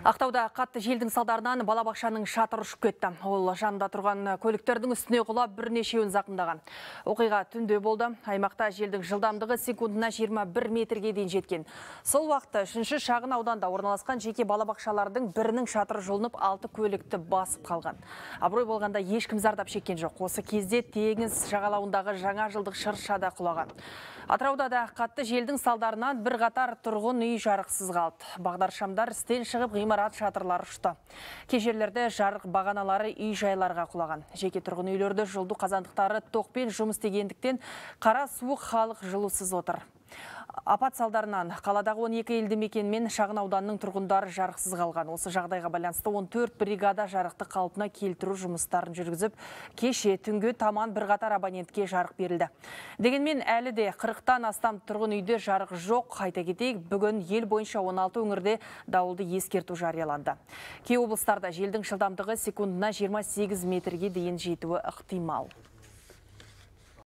Ақтауда қатты желдің салдарынан балабақшаның шатыры ұшып кетті. Ол жанында тұрған көліктердің үстіне құлап бірнешеуін зақымдаған. Оқиға түнде болды. Аймақта желдің жылдамдығы секундына 21 метрге дейін жеткен. Сол уақытта үшінші шағын ауданда орналасқан жеке балабақшалардың бірінің шатыры жұлынып, алты көлікті басып қалған. Абырой болғанда ешкім зардап шеккен жоқ. Осы кезде теңіз жағалауындағы жаңа жылдық да құлаған. Атырауда да қатты желдің салдарынан бірқатар тұрғын үй жарықсыз қалды. Бағдаршамдар істен шығып, ғимарат шатырлар ұшты. Кежерлерді жарық бағаналары үй жайларға құлаған. Жеке тұрғын үйлерді жылды қазандықтары тоқпен жұмыс дегендіктен қара суық халық жылусыз отыр. Апат салдарынан қаладағы 12 елді мекен мен шағын ауданның тұрғындары жарықсыз қалған. Осы жағдайға байланысты 14 бригада жарықты қалпына келтіру жұмыстарын жүргізіп, кеше түнгі таман бірқатар абонентке жарық берілді. Дегенмен әлі де 40-тан астам тұрғын үйде жарық жоқ. Қайта кетейік, бүгін ел бойынша 16 өңірде дауылды ескерту жарияланды. Кей облыстарда желдің жылдамдығы секундына 28 метрге дейін жетуі ықтимал.